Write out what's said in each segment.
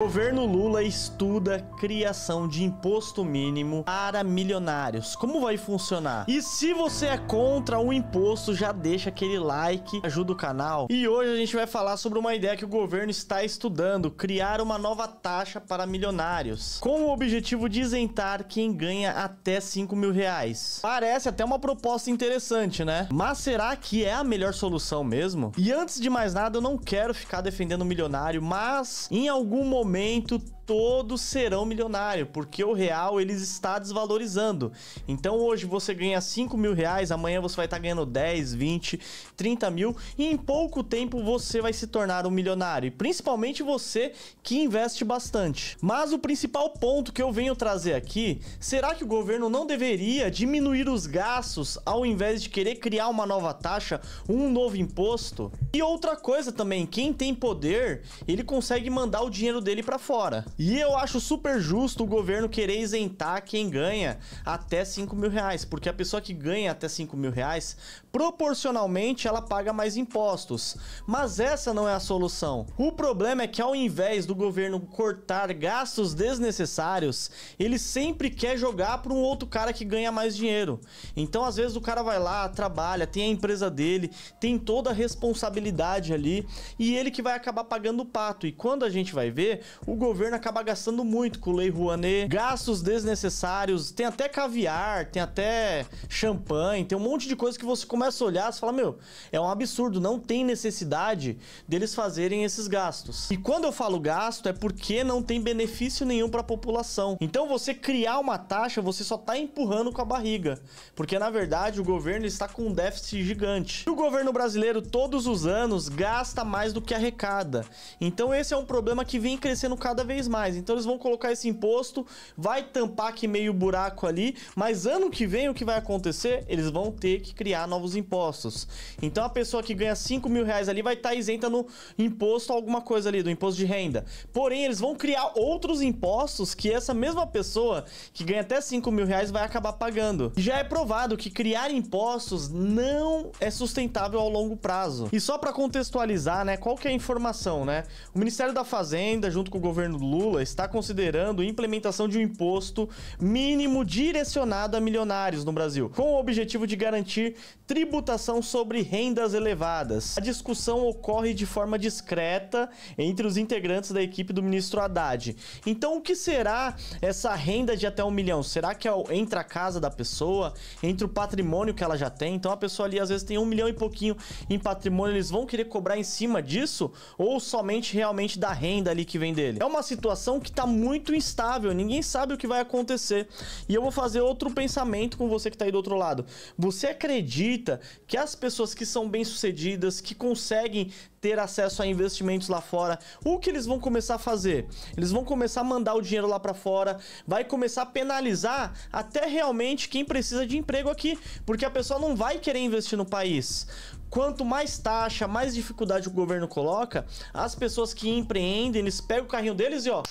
Governo Lula estuda criação de imposto mínimo para milionários. Como vai funcionar? E se você é contra o imposto, já deixa aquele like, ajuda o canal. E hoje a gente vai falar sobre uma ideia que o governo está estudando, criar uma nova taxa para milionários, com o objetivo de isentar quem ganha até 5 mil reais. Parece até uma proposta interessante, né? Mas será que é a melhor solução mesmo? E antes de mais nada, eu não quero ficar defendendo o milionário, mas em algum momento momento todos serão milionários, porque o real ele está desvalorizando. Então hoje você ganha 5 mil reais, amanhã você vai estar tá ganhando 10, 20, 30 mil, e em pouco tempo você vai se tornar um milionário, e principalmente você que investe bastante. Mas o principal ponto que eu venho trazer aqui, será que o governo não deveria diminuir os gastos ao invés de querer criar uma nova taxa, um novo imposto? E outra coisa também, quem tem poder, ele consegue mandar o dinheiro dele para fora. E eu acho super justo o governo querer isentar quem ganha até 5 mil reais, porque a pessoa que ganha até 5 mil reais, proporcionalmente ela paga mais impostos. Mas essa não é a solução. O problema é que ao invés do governo cortar gastos desnecessários, ele sempre quer jogar para um outro cara que ganha mais dinheiro. Então às vezes o cara vai lá, trabalha, tem a empresa dele, tem toda a responsabilidade ali e ele que vai acabar pagando o pato. E quando a gente vai ver, o governo acaba acabar gastando muito com o Lei Rouanet, gastos desnecessários, tem até caviar, tem até champanhe, tem um monte de coisa que você começa a olhar e fala, meu, é um absurdo, não tem necessidade deles fazerem esses gastos. E quando eu falo gasto, é porque não tem benefício nenhum para a população. Então você criar uma taxa, você só está empurrando com a barriga, porque na verdade o governo está com um déficit gigante. E o governo brasileiro todos os anos gasta mais do que arrecada. Então esse é um problema que vem crescendo cada vez mais mais. Então eles vão colocar esse imposto, vai tampar aqui meio buraco ali, mas ano que vem o que vai acontecer? Eles vão ter que criar novos impostos. Então a pessoa que ganha 5 mil reais ali vai estar tá isenta no imposto alguma coisa ali, do imposto de renda. Porém, eles vão criar outros impostos que essa mesma pessoa que ganha até 5 mil reais vai acabar pagando. já é provado que criar impostos não é sustentável ao longo prazo. E só para contextualizar, né, qual que é a informação, né? O Ministério da Fazenda, junto com o governo Lula, Lula está considerando implementação de um imposto mínimo direcionado a milionários no Brasil, com o objetivo de garantir tributação sobre rendas elevadas. A discussão ocorre de forma discreta entre os integrantes da equipe do ministro Haddad. Então, o que será essa renda de até um milhão? Será que é entre a casa da pessoa, entre o patrimônio que ela já tem? Então, a pessoa ali às vezes tem um milhão e pouquinho em patrimônio, eles vão querer cobrar em cima disso ou somente realmente da renda ali que vem dele? É uma situação situação que tá muito instável, ninguém sabe o que vai acontecer. E eu vou fazer outro pensamento com você que tá aí do outro lado. Você acredita que as pessoas que são bem-sucedidas, que conseguem ter acesso a investimentos lá fora, o que eles vão começar a fazer? Eles vão começar a mandar o dinheiro lá para fora, vai começar a penalizar até realmente quem precisa de emprego aqui, porque a pessoa não vai querer investir no país quanto mais taxa, mais dificuldade o governo coloca, as pessoas que empreendem, eles pegam o carrinho deles e ó,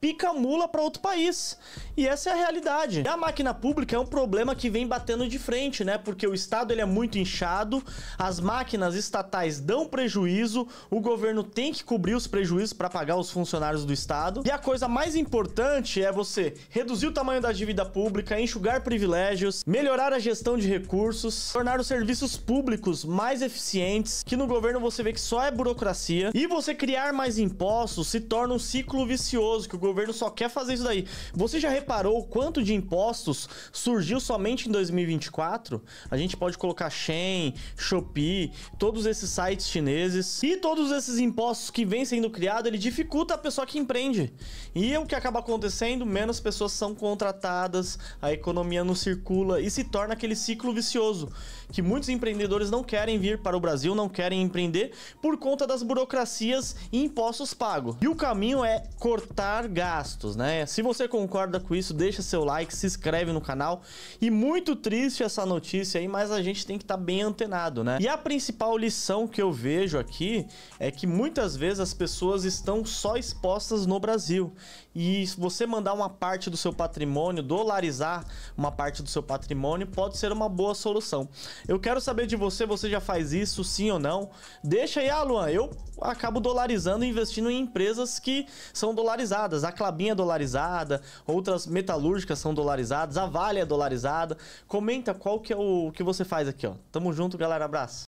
pica mula para outro país. E essa é a realidade. E a máquina pública é um problema que vem batendo de frente, né? Porque o Estado ele é muito inchado, as máquinas estatais dão prejuízo, o governo tem que cobrir os prejuízos para pagar os funcionários do Estado. E a coisa mais importante é você reduzir o tamanho da dívida pública, enxugar privilégios, melhorar a gestão de recursos, tornar os serviços públicos mais eficientes, que no governo você vê que só é burocracia, e você criar mais impostos se torna um ciclo vicioso que o governo só quer fazer isso daí. Você já reparou quanto de impostos surgiu somente em 2024? A gente pode colocar Shen, Shopee, todos esses sites chineses. E todos esses impostos que vêm sendo criados, ele dificulta a pessoa que empreende. E o que acaba acontecendo? Menos pessoas são contratadas, a economia não circula e se torna aquele ciclo vicioso que muitos empreendedores não querem vir para o Brasil, não querem empreender por conta das burocracias e impostos pagos. E o caminho é cortar gastos, né? Se você concorda com isso, deixa seu like, se inscreve no canal. E muito triste essa notícia aí, mas a gente tem que estar tá bem antenado, né? E a principal lição que eu vejo aqui é que muitas vezes as pessoas estão só expostas no Brasil. E se você mandar uma parte do seu patrimônio, dolarizar uma parte do seu patrimônio, pode ser uma boa solução. Eu quero saber de você, você já faz isso, sim ou não? Deixa aí, ah, Luan, eu acabo dolarizando e investindo em empresas que são dolarizadas a Clabinha é dolarizada, outras metalúrgicas são dolarizadas, a Vale é dolarizada. Comenta qual que é o que você faz aqui, ó. Tamo junto, galera. Abraço.